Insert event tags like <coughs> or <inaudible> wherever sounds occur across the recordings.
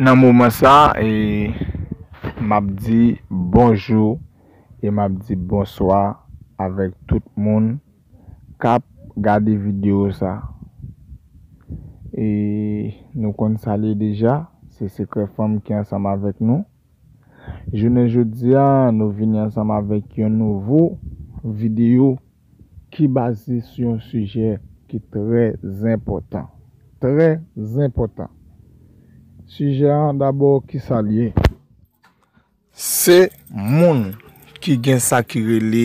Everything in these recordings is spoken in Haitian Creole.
Nan mouman sa e map di bonjou E map di bonsoy avèk tout moun Kap gade video sa E nou kon sali deja Se sekre fòm ki ansam avèk nou Jounen joudia nou vini ansam avèk yon nouvo Video ki basi sou yon suje Ki trèz impotant Trèz impotant Si jan dabo ki sa liye, se moun ki gen sakire li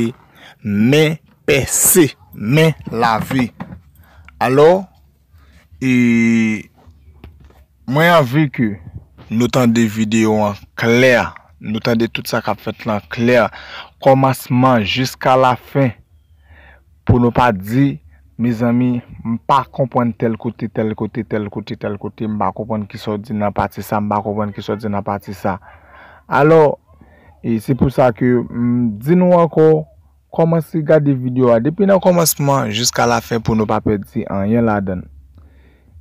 men perse, men la vi. Alo, e, mwen avik nou tan de videyo an kler, nou tan de tout sa ka fet lan kler, komasman, jiska la fin, pou nou pa di... Me zami, m pa kompwen tel kouti, tel kouti, tel kouti, tel kouti, m ba kompwen ki sou di nan pati sa, m ba kompwen ki sou di nan pati sa. Alo, e si pou sa ki, di nou anko, komansi gade video a, depi nan komansman, jiska la fe pou nou pa pedi si an, yon la den.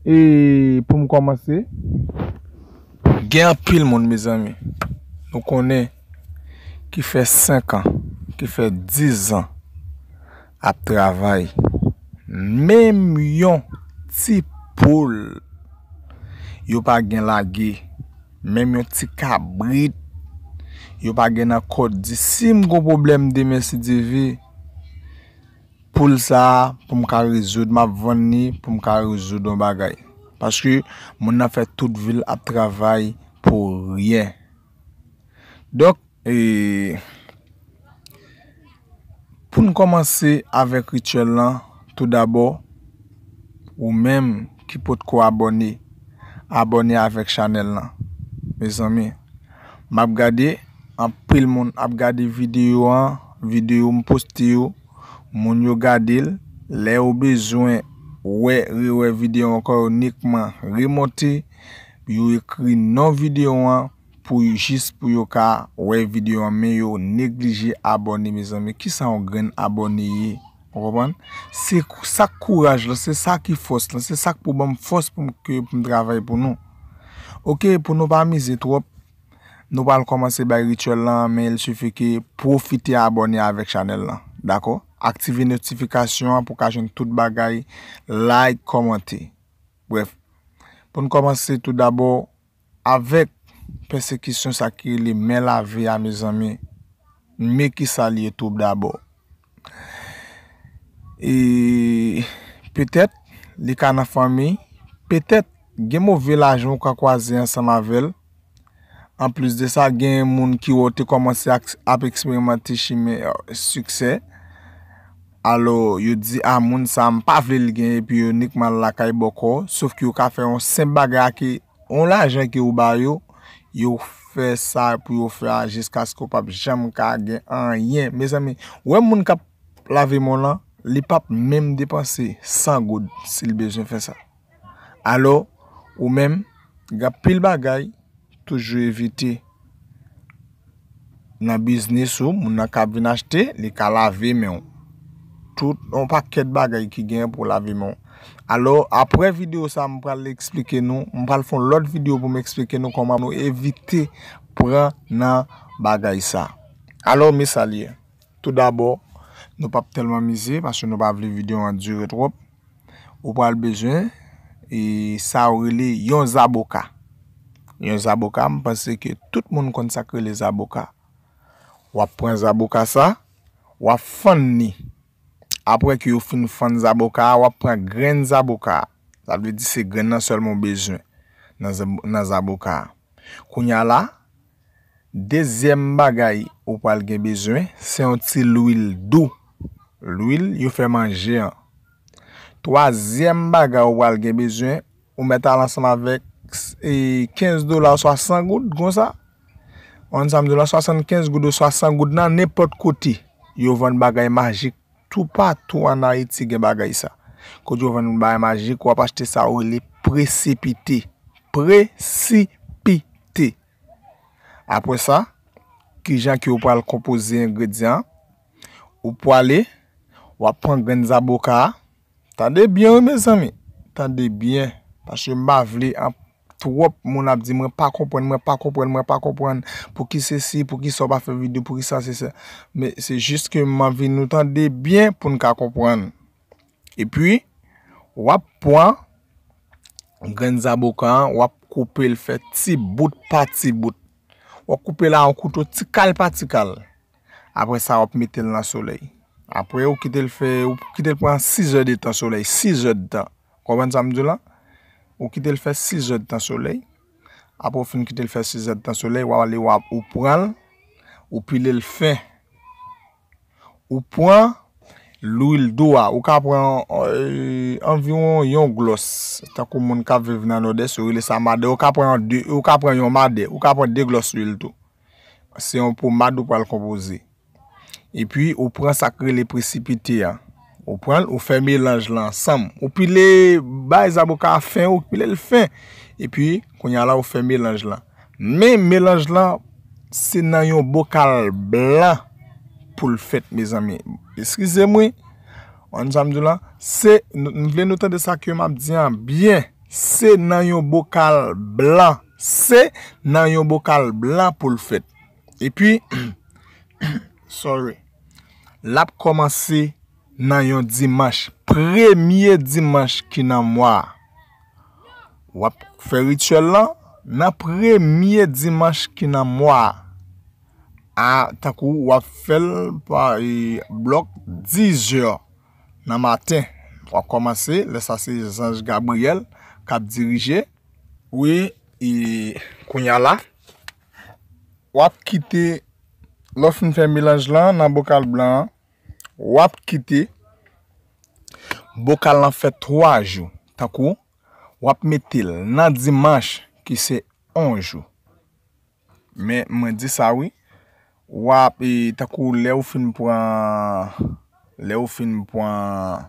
E pou m komansi, gen apil moun me zami, nou konen ki fe 5 an, ki fe 10 an a travay. Mèm yon ti poul yon pa gen lage, mèm yon ti kabrit, yon pa gen akodi. Si mgo problem di men si di vi, poul sa pou mka rezoud ma veni pou mka rezoud an bagay. Paske moun an fe tout vil ap travay pou ryen. Dok, e, pou nou komanse avèk rituel lan... Tout d'abord, ou mèm ki pot ko abonè, abonè avèk chanèl nan. Mèzè mè, m ap gade, ap pril moun ap gade videyo an, videyo m posti yo, moun yo gade lè ou bezwen wè videyo an kon onikman remoti, yo ekri nan videyo an pou yo jis pou yo ka wè videyo an men yo negliji abonè mèzè mè, ki sa ou gen abonè yè. Se sak kouraj la, se sak ki fos la, se sak pou m fos pou m dravay pou nou. Ok, pou nou pa amize trop, nou pal komanse bay rituel la, me l chifi ki profite abonye avek chanel la. Dako, aktive notifikasyon pou kajen tout bagay, like, komante. Bref, pou nou komanse tout dabo avek persekisyon sa ki li men la ve a me zami, me ki sa li YouTube dabo. E, petet, li ka na fami, petet, gen mo vel ajon kwa kwa zyen sa ma vel, an plus de sa gen moun ki wote komanse ap eksperimenti shime euh, sukse, alo, yo di a ah, moun sa mpa vel gen, epi yo nikman lakay bokou, souf ki yo ka fe yon sen baga ki, yon la ajen ki ou bayo, yo fe sa pou yo fe a jiska sko pap, jam ka gen an yen. Me zami, we moun ka la ve mon la, li pap menm depanse 100 goud si li bezyon fè sa. Alo, ou menm, gapil bagay, toujou evite nan biznes ou, moun nan kab vin achete, li ka lave menm. Tout, an paket bagay ki gen pou lave menm. Alo, apre video sa, mou pral explike nou, mou pral fon lot video pou m'explike nou koman nou evite pran nan bagay sa. Alo, misa li, tout dabor, Nou pap telman mize, pache nou pa avle videon an djure trop, ou pal bejwen, e sa wile yon zaboka. Yon zaboka, m pase ke tout moun konsakre le zaboka. Wap pren zaboka sa, wap fande ni. Apre ki yon fande zaboka, wap pren gren zaboka. Sa dwe di se gren nan selman bejwen, nan zaboka. Kounya la, Dezyem bagay ou pal gen bezwen, se yon ti l'ouil dou. L'ouil yon fè manje an. Toazyem bagay ou pal gen bezwen, ou metan lansan avèk 15 e, dola ou 60 gout, goun sa. On zanm dola 75 gout ou 60 gout nan nepot koti. Yon vèn bagay magik. Tou pa tou anayi ti gen bagay sa. Kou di yon vèn bagay magik, wap achete sa ou li precipite. Pre-ci-pite. Apo sa, ki jan ki ou pou al kompoze yon gredyan, ou pou ale, wap pon gen zaboka, tande bien ou men zami? Tande bien, pache mba vle, tou wop moun ap di mwen pa kompwen, mwen pa kompwen, mwen pa kompwen, pou ki se si, pou ki so pa fe vide, pou ki sa se se. Men se jist ke mwen vle nou tande bien pou nka kompwen. E pi, wap pon gen zaboka, wap koupe l fe ti bout pa ti bout. Ou koupe la an koutou tikal pa tikal. Apre sa ou ap metel nan soley. Apre ou kite l fe, ou kite l pwant 6 je de tan soley. 6 je de tan. Kouwen zanmdou la? Ou kite l fe 6 je de tan soley. Apre ou fin kite l fe 6 je de tan soley. Ou ap li wap ou pwant. Ou pile l fe. Ou pwant. L'ouil dou a, ou ka pren anvyon euh, yon glos. Ta kou moun ka vev nan odes, ou yon le sa made, ou ka pren yon made, ou ka pren de glos l'ouil tou. Se yon pou made ou pal kompoze. E pi ou pren sakre le precipite ya. Ou pren, ou fe melange lan sam. Ou pile bay zaboka fin, ou pile l fin. E pi, kou nyal la ou fe melange lan. Men melange lan, se nan yon bokal blan pou l fet, me zami. Eskize mwi, an jamdou lan, se, nou vle notan de sa ki yo map diyan, biyen, se nan yon bokal blan, se nan yon bokal blan pou l fèt. E pi, <coughs> sorry, lap komanse nan yon Dimash, premye Dimash ki nan mwa. Wap, fe rituel lan, nan premye Dimash ki nan mwa. A takou wap fel pa yi e, blok 10 jyo nan maten. Wap komanse, lè sa se Zanj Gabriel, kap dirije, wè yi e, kounya la. Wap kite, lò fin fè milanj lan nan bokal blan, wap kite, bokal lan fè 3 jyo. Takou, wap metil nan dimanj ki se 1 jyo. Mè mwen di sa wè. Wap, e takou le ou fin pou an, le ou fin pou an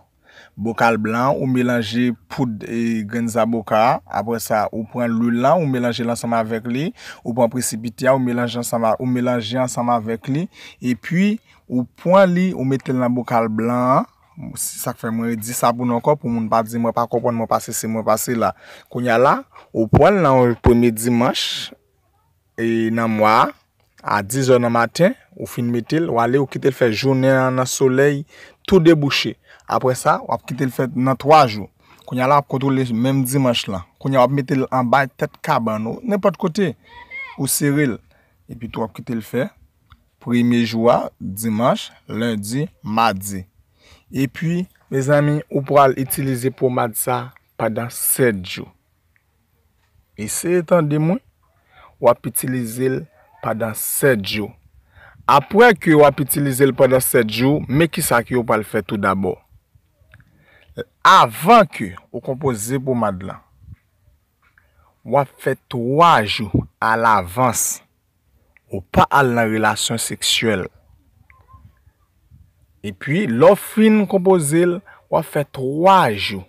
bokal blan, ou melanje poud e genza boka, apre sa, ou pran lulan, ou melanje lansama avek li, ou pran precipitia, ou melanje lansama avek li, e pi, ou pran li, ou metel nan bokal blan, sakfe mwen e disaboun an kop, ou moun pa di mwen pa kompon mwen pase, se mwen pase la. Konya la, ou pran nan mwen pwene dimans, e nan mwa, A 10h na maten, ou fin metil, ou ale ou kite l fe jounen an a soley, tou debouche. Apre sa, ou ap kite l fe nan 3 jou. Koun ya la ap kontou le mèm dimanche lan. Koun ya ap metil an bay tet kaban nou, nèpote kote. Ou seril. E pi tou ap kite l fe, premiè jou a, dimanche, lundi, madzi. E pi, mèz amin, ou pou al itilize pou madza, padan 7 jou. E se etan demou, ou ap itilize l, padan 7 jou. Apre ki wap itilize l padan 7 jou, me ki sa ki w pa l fè tout d'abo. Avan ki w kompoze pou madlan, wap fè 3 jou al avans w pa al nan relasyon seksyel. E pi, l ofrin kompoze l, wap fè 3 jou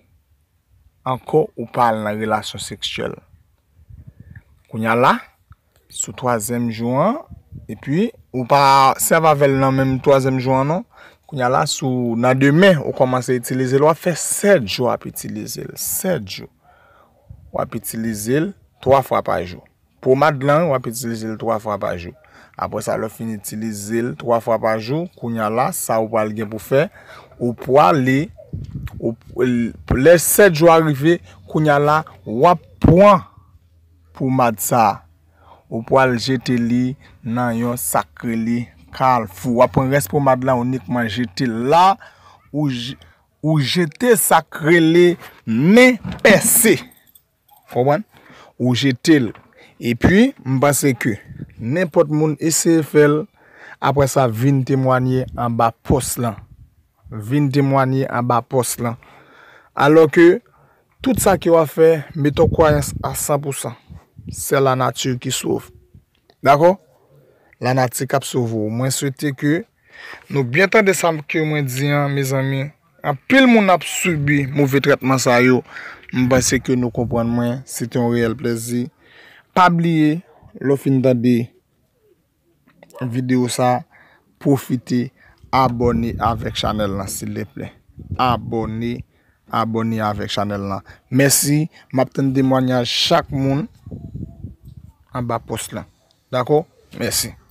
anko w pa al nan relasyon seksyel. Kounya la, sou 3èm jouan, e pi, ou pa, se va vel nan mèm 3èm jouan nan, kounya la, sou nan demè, ou komanse itilize l, wap fè 7 jou wap itilize l, 7 jou, wap itilize l, 3 fwa pa jou, pou mad lan, wap itilize l 3 fwa pa jou, apre sa lò fin itilize l 3 fwa pa jou, kounya la, sa wap al gen pou fè, ou pou a li, ou pou lè 7 jou a rive, kounya la, wap pwan pou mad sa a, Ou pou al jete li nan yon sakre li kal fou. Ou apon res pou madlan ou nikman jete la ou jete sakre li ne pesi. Fou ban? Ou jete li. E pi m basi ke nepot moun ese fel apre sa vin temwanyi an ba pos lan. Vin temwanyi an ba pos lan. Alo ke tout sa ki wafè meto kwayans a 100%. Se la nati ki souf. Dako? La nati kap souf ou. Mwen soufite ke. Nou bientan de samke mwen diyan, mwen zami. Apil moun ap soubi mouve tratman sa yo. Mwen bense ke nou kompon mwen. Se te yon reyel plezi. Pa bliye lo fin da de video sa. Profite aboni avèk chanel nan silèple. Aboni. abonye avèk chanel nan. Mèsi, mèp ten dimwanya chak moun an ba post len. Dako, mèsi.